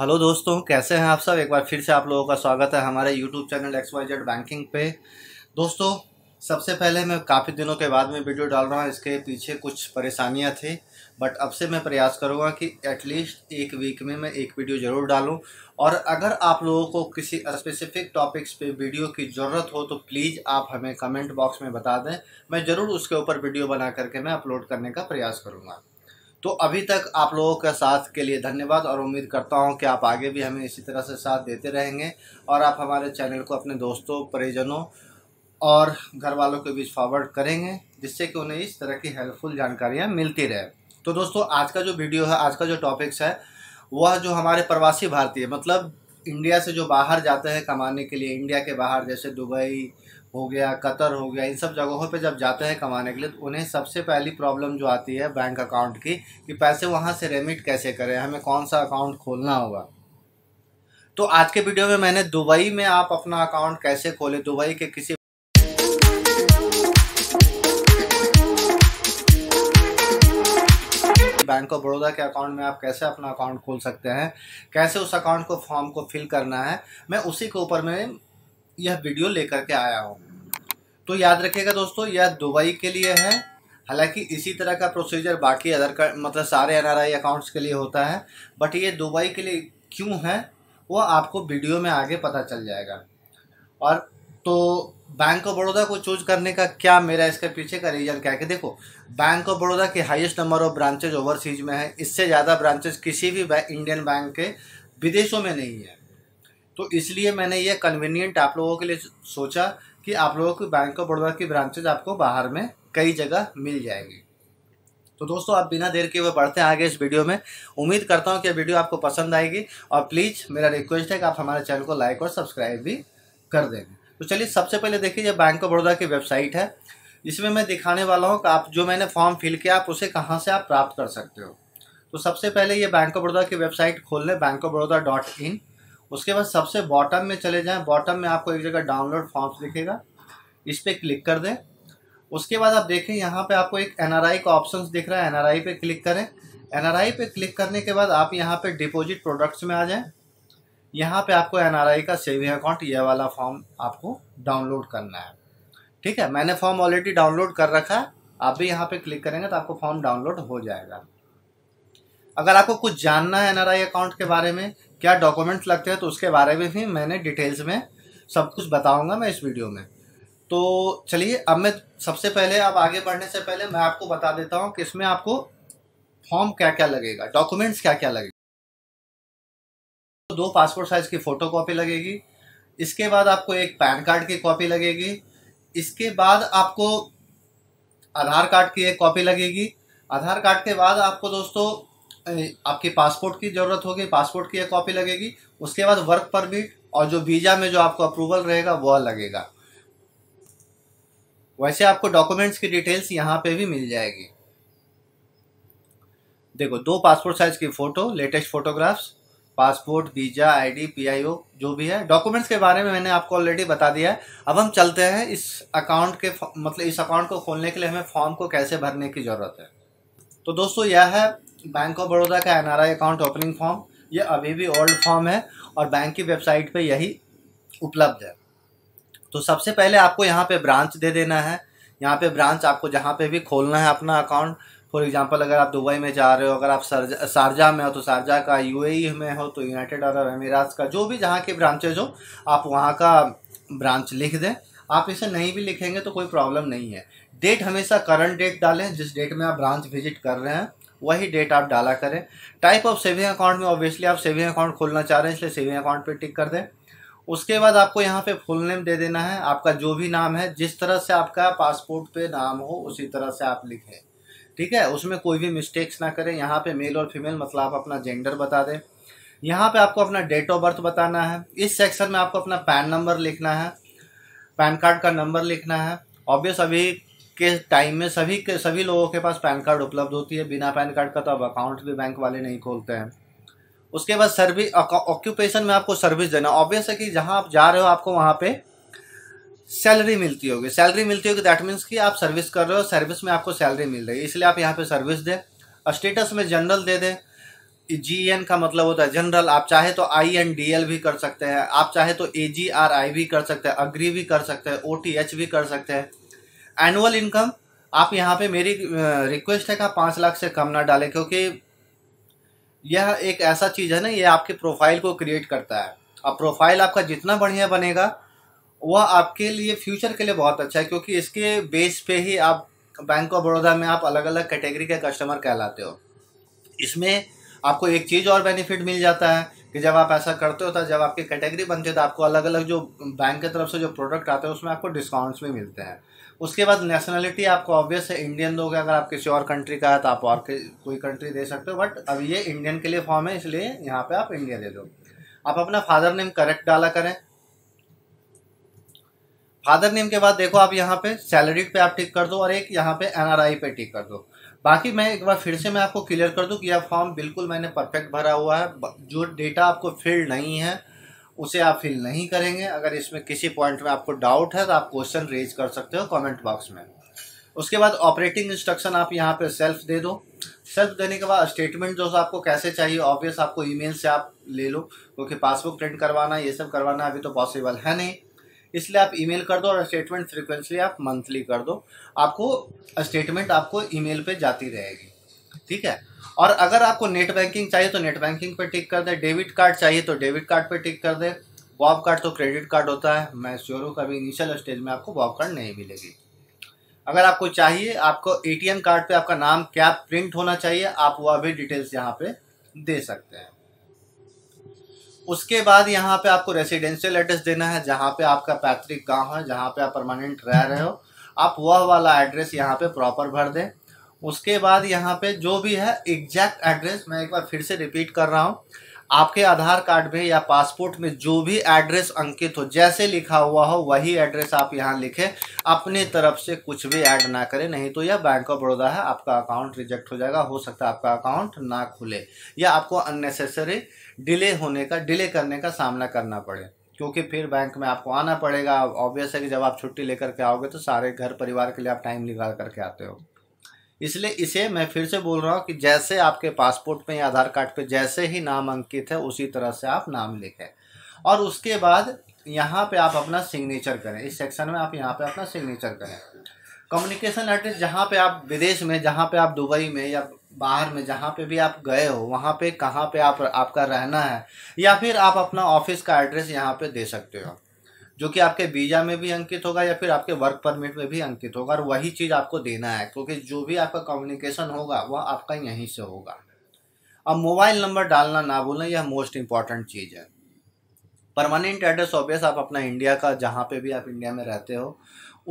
hello दोस्तों कैसे हैं आप सब एक बार फिर से आप लोगों का स्वागत है हमारे YouTube channel X Y Z banking पे दोस्तों सबसे पहले मैं काफ़ी दिनों के बाद में वीडियो डाल रहा हूँ इसके पीछे कुछ परेशानियाँ थी बट अब से मैं प्रयास करूँगा कि एटलीस्ट एक वीक में मैं एक वीडियो ज़रूर डालूँ और अगर आप लोगों को किसी स्पेसिफिक टॉपिक्स पे वीडियो की ज़रूरत हो तो प्लीज़ आप हमें कमेंट बॉक्स में बता दें मैं ज़रूर उसके ऊपर वीडियो बना करके मैं अपलोड करने का प्रयास करूँगा तो अभी तक आप लोगों का साथ के लिए धन्यवाद और उम्मीद करता हूँ कि आप आगे भी हमें इसी तरह से साथ देते रहेंगे और आप हमारे चैनल को अपने दोस्तों परिजनों और घर वालों के बीच फॉरवर्ड करेंगे जिससे कि उन्हें इस तरह की हेल्पफुल जानकारियाँ मिलती रहे तो दोस्तों आज का जो वीडियो है आज का जो टॉपिक्स है वह जो हमारे प्रवासी भारतीय मतलब इंडिया से जो बाहर जाते हैं कमाने के लिए इंडिया के बाहर जैसे दुबई हो गया कतर हो गया इन सब जगहों पे जब जाते हैं कमाने के लिए तो उन्हें सबसे पहली प्रॉब्लम जो आती है बैंक अकाउंट की कि पैसे वहाँ से रेमिट कैसे करें हमें कौन सा अकाउंट खोलना होगा तो आज के वीडियो में मैंने दुबई में आप अपना अकाउंट कैसे खोले दुबई के किसी बैंक ऑफ बड़ौदा के अकाउंट में आप कैसे अपना अकाउंट खोल सकते हैं कैसे उस अकाउंट को फॉर्म को फिल करना है मैं उसी के ऊपर में यह वीडियो लेकर के आया हूँ तो याद रखिएगा दोस्तों यह दुबई के लिए है हालांकि इसी तरह का प्रोसीजर बाकी अदर कर, मतलब सारे एन अकाउंट्स के लिए होता है बट ये दुबई के लिए क्यों है वो आपको वीडियो में आगे पता चल जाएगा और तो बैंक ऑफ बड़ौदा को चूज करने का क्या मेरा इसके पीछे का रीज़न क्या है कि देखो बैंक ऑफ बड़ौदा के highest number of branches overseas में है इससे ज़्यादा ब्रांचेज किसी भी इंडियन बैंक के विदेशों में नहीं है तो इसलिए मैंने ये कन्वीनियंट आप लोगों के लिए सोचा कि आप लोगों की बैंक ऑफ बड़ौदा की ब्रांचेज आपको बाहर में कई जगह मिल जाएगी तो दोस्तों आप बिना देर के वह बढ़ते हैं आगे इस वीडियो में उम्मीद करता हूँ कि वीडियो आपको पसंद आएगी और प्लीज़ मेरा रिक्वेस्ट है कि आप हमारे चैनल को लाइक और सब्सक्राइब भी कर देंगे तो चलिए सबसे पहले देखिए ये बैंक ऑफ बड़ौदा की वेबसाइट है इसमें मैं दिखाने वाला हूँ कि आप जो मैंने फॉर्म फिल किया आप उसे कहाँ से आप प्राप्त कर सकते हो तो सबसे पहले ये बैंक ऑफ बड़ौदा की वेबसाइट खोल लें bank of Baroda dot in उसके बाद सबसे बॉटम में चले जाएं बॉटम में आपको एक जगह डाउनलोड फॉर्म्स दिखेगा इस पर क्लिक कर दें उसके बाद आप देखें यहाँ पे आपको एक एनआरआई का ऑप्शन दिख रहा है एनआरआई पे क्लिक करें एनआरआई पे क्लिक करने के बाद आप यहाँ पे डिपॉजिट प्रोडक्ट्स में आ जाएं यहाँ पे आपको एनआरआई का सेविंग अकाउंट यह वाला फॉर्म आपको डाउनलोड करना है ठीक है मैंने फॉर्म ऑलरेडी डाउनलोड कर रखा है आप भी यहाँ पे क्लिक करेंगे तो आपको फॉर्म डाउनलोड हो जाएगा अगर आपको कुछ जानना है एनआरआई अकाउंट के बारे में क्या डॉक्यूमेंट्स लगते हैं तो उसके बारे में भी मैंने डिटेल्स में सब कुछ बताऊंगा मैं इस वीडियो में तो चलिए अब मैं सबसे पहले आप आगे बढ़ने से पहले मैं आपको बता देता हूँ कि इसमें आपको फॉर्म क्या क्या लगेगा डॉक्यूमेंट्स क्या क्या लगेगा तो दो पासपोर्ट साइज़ की फ़ोटो कॉपी लगेगी इसके बाद आपको एक पैन कार्ड की कॉपी लगेगी इसके बाद आपको आधार कार्ड की एक कॉपी लगेगी आधार कार्ड के बाद आपको दोस्तों आपकी पासपोर्ट की ज़रूरत होगी पासपोर्ट की एक कॉपी लगेगी उसके बाद वर्क परमिट और जो वीज़ा में जो आपको अप्रूवल रहेगा वह लगेगा वैसे आपको डॉक्यूमेंट्स की डिटेल्स यहाँ पे भी मिल जाएगी देखो दो पासपोर्ट साइज़ की photo latest photographs passport visa ID PIO जो भी है डॉक्यूमेंट्स के बारे में मैंने आपको ऑलरेडी बता दिया है अब हम चलते हैं इस अकाउंट के मतलब इस अकाउंट को खोलने के लिए हमें फॉर्म को कैसे भरने की ज़रूरत है तो दोस्तों यह है बैंक ऑफ बड़ौदा का एन अकाउंट ओपनिंग फॉर्म ये अभी भी ओल्ड फॉर्म है और बैंक की वेबसाइट पर यही उपलब्ध है तो सबसे पहले आपको यहाँ पे ब्रांच दे देना है यहाँ पे ब्रांच आपको जहाँ पे भी खोलना है अपना अकाउंट फॉर एग्जांपल अगर आप दुबई में जा रहे हो अगर आप शारजा में हो तो शारजा का यूएई e में हो तो यूनाइटेड अरब अमीरात का जो भी जहाँ के ब्रांचेज हो आप वहाँ का ब्रांच लिख दें आप इसे नहीं भी लिखेंगे तो कोई प्रॉब्लम नहीं है डेट हमेशा करंट डेट डालें जिस डेट में आप ब्रांच विजिट कर रहे हैं वही डेट आप डाला करें टाइप ऑफ सेविंग अकाउंट में ऑब्वियसली आप सेविंग अकाउंट खोलना चाह रहे हैं इसलिए सेविंग अकाउंट पे टिक कर दें उसके बाद आपको यहाँ पे फुल नेम दे देना है आपका जो भी नाम है जिस तरह से आपका पासपोर्ट पे नाम हो उसी तरह से आप लिखें ठीक है उसमें कोई भी मिस्टेक्स ना करें यहाँ पे मेल और फीमेल मतलब आप अपना जेंडर बता दें यहाँ पे आपको अपना डेट ऑफ बर्थ बताना है इस सेक्शन में आपको अपना पैन नंबर लिखना है पैन कार्ड का नंबर लिखना है ऑब्वियस अभी के टाइम में सभी के सभी लोगों के पास पैन कार्ड उपलब्ध होती है बिना पैन कार्ड का तो अब अकाउंट भी बैंक वाले नहीं खोलते हैं उसके बाद सर्विस ऑक्यूपेशन में आपको सर्विस देना ऑब्वियस है कि जहाँ आप जा रहे हो आपको वहाँ पे सैलरी मिलती होगी सैलरी मिलती होगी दैट मीन्स कि आप सर्विस कर रहे हो सर्विस में आपको सैलरी मिल रही है इसलिए आप यहाँ पे सर्विस दें स्टेटस में जनरल दे दें जी एन का मतलब होता है जनरल आप चाहे तो आई एन डी एल भी कर सकते हैं आप चाहे तो ए जी आर आई भी कर सकते हैं अग्री भी कर सकते हैं ओ टी एच भी कर सकते हैं एनुअल इनकम आप यहाँ पे मेरी रिक्वेस्ट है कि आप पाँच लाख से कम ना डालें क्योंकि यह एक ऐसा चीज़ है ना ये आपके प्रोफाइल को क्रिएट करता है अब प्रोफाइल आपका जितना बढ़िया बनेगा वह आपके लिए फ्यूचर के लिए बहुत अच्छा है क्योंकि इसके बेस पे ही आप बैंक ऑफ बड़ौदा में आप अलग अलग कैटेगरी के कस्टमर कहलाते हो इसमें आपको एक चीज़ और बेनिफिट मिल जाता है कि जब आप ऐसा करते हो तो जब आपकी कैटेगरी बनती है तो आपको अलग अलग जो बैंक की तरफ से जो प्रोडक्ट आते हैं उसमें आपको डिस्काउंट्स भी मिलते हैं उसके बाद नेशनलिटी आपको ऑब्वियस है इंडियन दोगे अगर आप किसी और कंट्री का है तो आप और कोई कंट्री दे सकते हो बट अब ये इंडियन के लिए फॉर्म है इसलिए यहाँ पे आप इंडिया दे दो आप अपना फादर नेम करेक्ट डाला करें फादर नेम के बाद देखो आप यहाँ पे सैलरी पे आप टिक कर दो और एक यहाँ पे एनआरआई पे टिक कर दो बाकी मैं एक बार फिर से मैं आपको क्लियर कर दूं कि यह फॉर्म बिल्कुल मैंने परफेक्ट भरा हुआ है जो डेटा आपको फिल नहीं है उसे आप फिल नहीं करेंगे अगर इसमें किसी पॉइंट में आपको डाउट है तो आप क्वेश्चन रेज कर सकते हो कमेंट बॉक्स में उसके बाद ऑपरेटिंग इंस्ट्रक्शन आप यहाँ पर सेल्फ दे दो सेल्फ देने के बाद स्टेटमेंट जो आपको कैसे चाहिए ऑब्वियस आपको ईमेल से आप ले लो क्योंकि पासबुक प्रिंट करवाना ये सब करवाना अभी तो पॉसिबल है नहीं इसलिए आप ईमेल कर दो और स्टेटमेंट फ्रिक्वेंसली आप मंथली कर दो आपको स्टेटमेंट आपको ईमेल पे जाती रहेगी ठीक है और अगर आपको नेट बैंकिंग चाहिए तो नेट बैंकिंग पे टिक कर दें डेबिट कार्ड चाहिए तो डेबिट कार्ड पे टिक कर दें वॉब कार्ड तो क्रेडिट कार्ड होता है मैं श्योर हूँ कभी इनिशियल स्टेज में आपको वॉब कार्ड नहीं मिलेगी अगर आपको चाहिए आपको एटीएम कार्ड पे आपका नाम क्या प्रिंट होना चाहिए आप वह भी डिटेल्स यहाँ पे दे सकते हैं उसके बाद यहाँ पे आपको रेसिडेंशियल एड्रेस देना है जहाँ पे आपका पैतृक गांव है जहाँ पे आप परमानेंट रह रहे हो आप वह वाला एड्रेस यहाँ पे प्रॉपर भर दें उसके बाद यहाँ पे जो भी है एग्जैक्ट एड्रेस मैं एक बार फिर से रिपीट कर रहा हूँ आपके आधार कार्ड में या पासपोर्ट में जो भी एड्रेस अंकित हो जैसे लिखा हुआ हो वही एड्रेस आप यहाँ लिखें अपने तरफ से कुछ भी ऐड ना करें नहीं तो यह बैंक ऑफ बड़ौदा है आपका अकाउंट रिजेक्ट हो जाएगा हो सकता है आपका अकाउंट ना खुले या आपको अननेसेसरी डिले होने का डिले करने का सामना करना पड़े क्योंकि फिर बैंक में आपको आना पड़ेगा ऑब्वियस है कि जब आप छुट्टी लेकर के आओगे तो सारे घर परिवार के लिए आप टाइम निकाल करके आते हो इसलिए इसे मैं फिर से बोल रहा हूँ कि जैसे आपके पासपोर्ट में या आधार कार्ड पे जैसे ही नाम अंकित है उसी तरह से आप नाम लिखें और उसके बाद यहाँ पे आप अपना सिग्नेचर करें इस सेक्शन में आप यहाँ पे अपना सिग्नेचर करें कम्युनिकेशन आर्टिस्ट जहाँ पे आप विदेश में जहाँ पे आप दुबई में या बाहर में जहाँ पे भी आप गए हो वहाँ पे कहाँ पे आप आपका रहना है या फिर आप अपना ऑफिस का एड्रेस यहाँ पे दे सकते हो जो कि आपके वीज़ा में भी अंकित होगा या फिर आपके वर्क परमिट में भी अंकित होगा और वही चीज़ आपको देना है क्योंकि जो भी आपका कम्युनिकेशन होगा वह आपका यहीं से होगा अब मोबाइल नंबर डालना ना भूलें यह मोस्ट इम्पॉर्टेंट चीज़ है परमानेंट एड्रेस ऑबियस आप अपना इंडिया का जहाँ पे भी आप इंडिया में रहते हो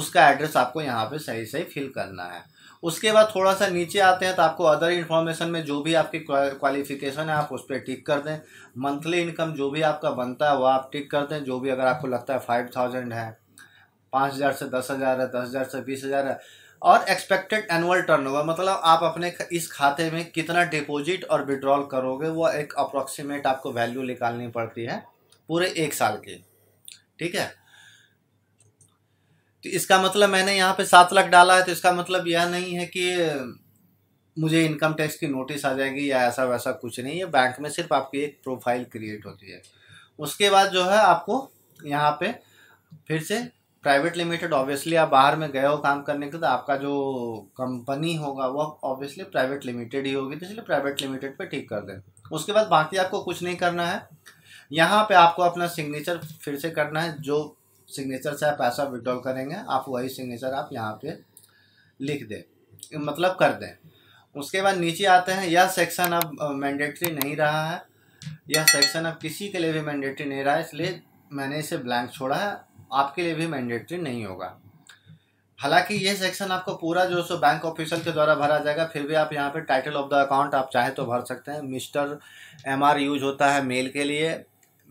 उसका एड्रेस आपको यहाँ पे सही सही फिल करना है उसके बाद थोड़ा सा नीचे आते हैं तो आपको अदर इन्फॉर्मेशन में जो भी आपकी क्वालिफिकेशन है आप उस पर टिक कर दें मंथली इनकम जो भी आपका बनता है वह आप टिक कर दें जो भी अगर आपको लगता है फाइव थाउजेंड है पाँच हज़ार से दस हज़ार है दस हज़ार से बीस हज़ार है और एक्सपेक्टेड एनुअल टर्नओवर मतलब आप अपने इस खाते में कितना डिपॉजिट और विड्रॉल करोगे वो एक अप्रॉक्सीमेट आपको वैल्यू निकालनी पड़ती है पूरे एक साल की ठीक है तो इसका मतलब मैंने यहाँ पे सात लाख डाला है तो इसका मतलब यह नहीं है कि मुझे इनकम टैक्स की नोटिस आ जाएगी या ऐसा वैसा कुछ नहीं है बैंक में सिर्फ आपकी एक प्रोफाइल क्रिएट होती है उसके बाद जो है आपको यहाँ पे फिर से प्राइवेट लिमिटेड ऑब्वियसली आप बाहर में गए हो काम करने के तो आपका जो कंपनी होगा वह ऑब्वियसली प्राइवेट लिमिटेड ही होगी तो इसलिए प्राइवेट लिमिटेड पे ठीक कर दें उसके बाद बाकी आपको कुछ नहीं करना है यहाँ पे आपको अपना सिग्नेचर फिर से करना है जो सिग्नेचर से आप पैसा विड्रॉल करेंगे आप वही सिग्नेचर आप यहाँ पे लिख दें मतलब कर दें उसके बाद नीचे आते हैं यह सेक्शन अब मैंडेटरी नहीं रहा है यह सेक्शन अब किसी के लिए भी मैंडेटरी नहीं रहा है इसलिए मैंने इसे ब्लैंक छोड़ा है आपके लिए भी मैंडेटरी नहीं होगा हालांकि ये सेक्शन आपको पूरा जो सो बैंक ऑफिसर के द्वारा भरा जाएगा फिर भी आप यहाँ पे टाइटल ऑफ द अकाउंट आप चाहे तो भर सकते हैं मिस्टर एमआर यूज होता है मेल के लिए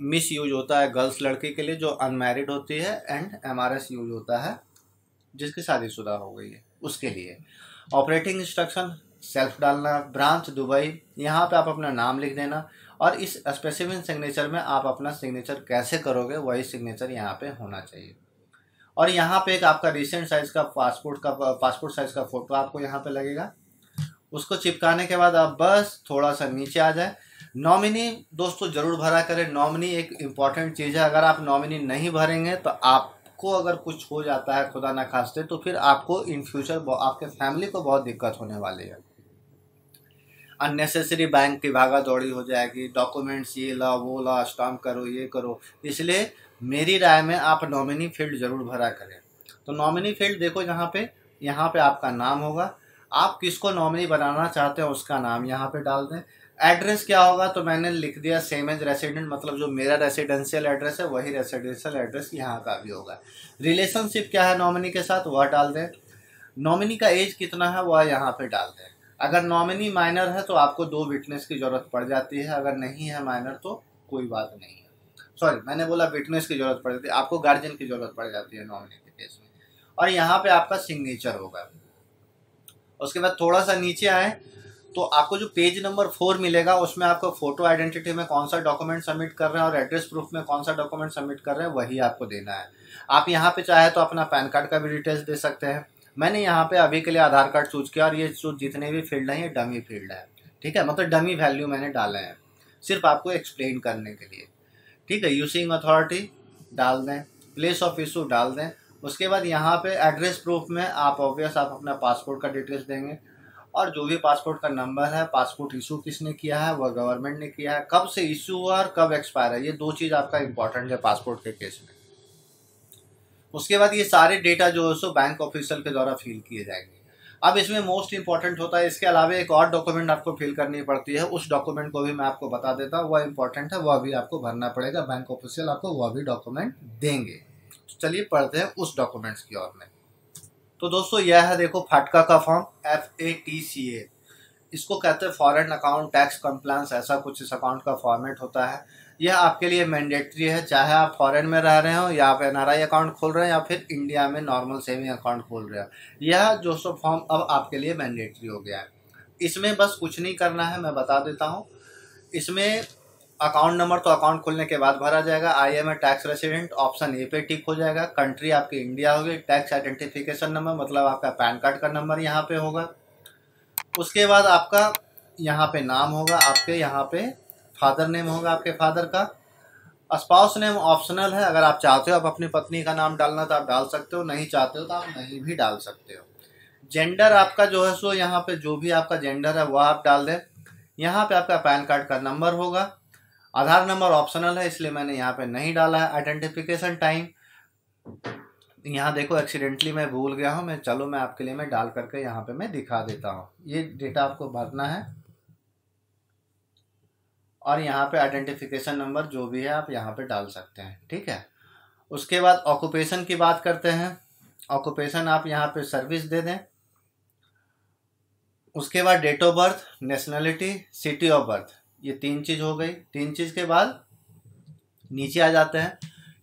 मिस यूज होता है गर्ल्स लड़की के लिए जो अनमेरिड होती है एंड एम यूज होता है जिसकी शादीशुदा हो गई है उसके लिए ऑपरेटिंग इंस्ट्रक्शन सेल्फ डालना ब्रांच दुबई यहाँ पे आप अपना नाम लिख देना और इस स्पेसिफिक सिग्नेचर में आप अपना सिग्नेचर कैसे करोगे वही सिग्नेचर यहाँ पे होना चाहिए और यहाँ पे एक आपका रिसेंट साइज़ का पासपोर्ट का पासपोर्ट साइज़ का फ़ोटो आपको यहाँ पे लगेगा उसको चिपकाने के बाद आप बस थोड़ा सा नीचे आ जाए नॉमिनी दोस्तों ज़रूर भरा करें नॉमिनी एक इम्पॉर्टेंट चीज़ है अगर आप नॉमिनी नहीं भरेंगे तो आपको अगर कुछ हो जाता है खुदा ना खास्ते तो फिर आपको इन फ्यूचर आपके फैमिली को बहुत दिक्कत होने वाली है अननेसेसरी बैंक की भागा दौड़ी हो जाएगी डॉक्यूमेंट्स ये ला वो ला स्टाम्प करो ये करो इसलिए मेरी राय में आप नॉमिनी फील्ड ज़रूर भरा करें तो नॉमिनी फील्ड देखो यहाँ पे यहाँ पे आपका नाम होगा आप किसको नॉमिनी बनाना चाहते हैं उसका नाम यहाँ पे डाल दें एड्रेस क्या होगा तो मैंने लिख दिया सेम एज रेसिडेंट मतलब जो मेरा रेसिडेंशियल एड्रेस है वही रेसिडेंशियल एड्रेस यहाँ का भी होगा रिलेशनशिप क्या है नॉमिनी के साथ वह डाल दें नॉमिनी का एज कितना है वह यहाँ पे डाल दें अगर नॉमिनी माइनर है तो आपको दो विटनेस की ज़रूरत पड़ जाती है अगर नहीं है माइनर तो कोई बात नहीं है सॉरी मैंने बोला विटनेस की ज़रूरत पड़ जाती है आपको गार्जियन की ज़रूरत पड़ जाती है नॉमिनी के केस में और यहाँ पर आपका सिग्नेचर होगा उसके बाद थोड़ा सा नीचे आए तो आपको जो पेज नंबर फोर मिलेगा उसमें आपको फोटो आइडेंटिटी में कौन सा डॉक्यूमेंट सबमिट कर रहे हैं और एड्रेस प्रूफ में कौन सा डॉक्यूमेंट सबमिट कर रहे हैं वही आपको देना है आप यहाँ पे चाहे तो अपना पैन कार्ड का भी डिटेल्स दे सकते हैं मैंने यहाँ पे अभी के लिए आधार कार्ड चूज किया और ये जो जितने भी फील्ड हैं ये डमी फील्ड है ठीक है मतलब डमी वैल्यू मैंने डाले हैं सिर्फ आपको एक्सप्लेन करने के लिए ठीक है यूसिंग अथॉरिटी डाल दें प्लेस ऑफ इशू डाल दें उसके बाद यहाँ पे एड्रेस प्रूफ में आप ऑब्वियस आप अपना पासपोर्ट का डिटेल्स देंगे और जो भी पासपोर्ट का नंबर है पासपोर्ट इशू किसने किया है वह गवर्नमेंट ने किया है कब से इशू हुआ और कब एक्सपायर है ये दो चीज़ आपका इंपॉर्टेंट है पासपोर्ट के केस में उसके बाद ये सारे डेटा जो है सो बैंक ऑफिसर के द्वारा फिल किए जाएंगे अब इसमें मोस्ट इंपॉर्टेंट होता है इसके अलावा एक और डॉक्यूमेंट आपको फिल करनी पड़ती है उस डॉक्यूमेंट को भी मैं आपको बता देता हूँ वह इंपॉर्टेंट है वह भी आपको भरना पड़ेगा बैंक ऑफिसियल आपको वह भी डॉक्यूमेंट देंगे चलिए पढ़ते हैं उस डॉक्यूमेंट्स की ओर में तो दोस्तों यह है देखो फाटका का form F A T C A इसको कहते हैं फॉरेन अकाउंट टैक्स कंप्लांस ऐसा कुछ इस अकाउंट का फॉर्मेट होता है यह आपके लिए मैंडेटरी है चाहे आप फॉरेन में रह रहे हो या आप एन अकाउंट खोल रहे हैं या फिर इंडिया में नॉर्मल सेविंग अकाउंट खोल रहे हो यह जो सो फॉर्म अब आपके लिए मैंडेटरी हो गया है इसमें बस कुछ नहीं करना है मैं बता देता हूँ इसमें अकाउंट नंबर तो अकाउंट खोलने के बाद भरा जाएगा I am a tax resident option A पे टिक हो जाएगा कंट्री आपकी इंडिया होगी टैक्स आइडेंटिफिकेशन नंबर मतलब आपका पैन कार्ड का नंबर यहाँ पे होगा उसके बाद आपका यहाँ पे नाम होगा आपके यहाँ पे फादर नेम होगा आपके फादर का स्पाउस नेम ऑप्शनल है अगर आप चाहते हो आप अपनी पत्नी का नाम डालना तो आप डाल सकते हो नहीं चाहते हो तो आप नहीं भी डाल सकते हो जेंडर आपका जो है सो यहाँ पे जो भी आपका जेंडर है वह आप डाल दें यहाँ पे आपका पैन कार्ड का नंबर होगा आधार नंबर ऑप्शनल है इसलिए मैंने यहाँ पे नहीं डाला है आइडेंटिफिकेशन टाइम यहाँ देखो एक्सीडेंटली मैं भूल गया हूँ मैं चलो मैं आपके लिए मैं डाल करके यहाँ पे मैं दिखा देता हूँ ये डेटा आपको भरना है और यहाँ पे आइडेंटिफिकेशन नंबर जो भी है आप यहाँ पे डाल सकते हैं ठीक है उसके बाद ऑक्यूपेशन की बात करते हैं ऑक्यूपेशन आप यहाँ पे सर्विस दे दें उसके बाद date of birth nationality city of birth ये तीन चीज़ हो गई तीन चीज़ के बाद नीचे आ जाते हैं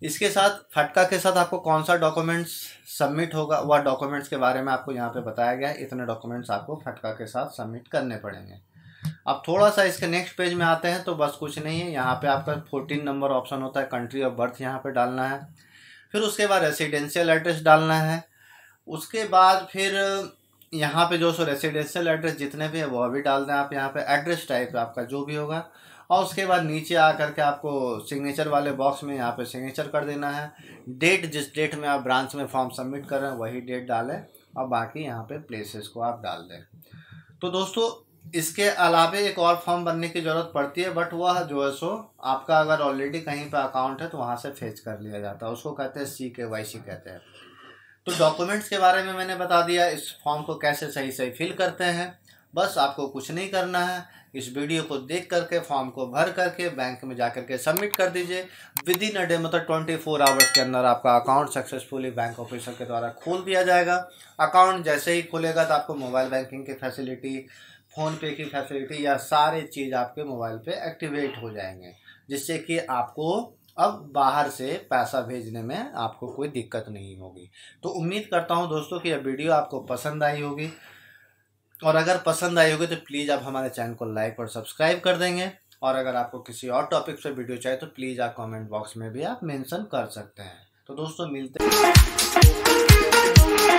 इसके साथ फटका के साथ आपको कौन सा डॉक्यूमेंट्स सबमिट होगा वह डॉक्यूमेंट्स के बारे में आपको यहाँ पे बताया गया है इतने डॉक्यूमेंट्स आपको फटका के साथ सबमिट करने पड़ेंगे अब थोड़ा सा इसके नेक्स्ट पेज में आते हैं तो बस कुछ नहीं है यहाँ पे आपका फोर्टीन नंबर ऑप्शन होता है कंट्री ऑफ बर्थ यहाँ पर डालना है फिर उसके बाद रेसिडेंशियल एड्रेस डालना है उसके बाद फिर यहाँ पे जो सो रेसिडेंशियल एड्रेस जितने भी है वो अभी डाल दें आप यहाँ पे एड्रेस टाइप आपका जो भी होगा और उसके बाद नीचे आ करके आपको सिग्नेचर वाले बॉक्स में यहाँ पे सिग्नेचर कर देना है डेट जिस डेट में आप ब्रांच में फॉर्म सबमिट कर रहे हैं वही डेट डालें और बाकी यहाँ पे प्लेसेस को आप डाल दें तो दोस्तों इसके अलावा एक और फॉर्म बनने की ज़रूरत पड़ती है बट वह जो है सो आपका अगर ऑलरेडी कहीं पर अकाउंट है तो वहाँ से फेच कर लिया जाता है उसको कहते हैं सी के वाई सी कहते हैं तो डॉक्यूमेंट्स के बारे में मैंने बता दिया इस फॉर्म को कैसे सही सही फिल करते हैं बस आपको कुछ नहीं करना है इस वीडियो को देख करके फॉर्म को भर करके बैंक में जा करके सबमिट कर दीजिए विद इन अ डे मतलब ट्वेंटी फोर आवर्स के अंदर आपका अकाउंट सक्सेसफुली बैंक ऑफिसर के द्वारा खोल दिया जाएगा अकाउंट जैसे ही खुलेगा तो आपको मोबाइल बैंकिंग की फैसिलिटी फ़ोन पे की फैसिलिटी या सारे चीज़ आपके मोबाइल पे एक्टिवेट हो जाएंगे जिससे कि आपको अब बाहर से पैसा भेजने में आपको कोई दिक्कत नहीं होगी तो उम्मीद करता हूँ दोस्तों कि यह वीडियो आपको पसंद आई होगी और अगर पसंद आई होगी तो प्लीज़ आप हमारे चैनल को लाइक और सब्सक्राइब कर देंगे और अगर आपको किसी और टॉपिक पर वीडियो चाहिए तो प्लीज़ आप कमेंट बॉक्स में भी आप मेंशन कर सकते हैं तो दोस्तों मिलते हैं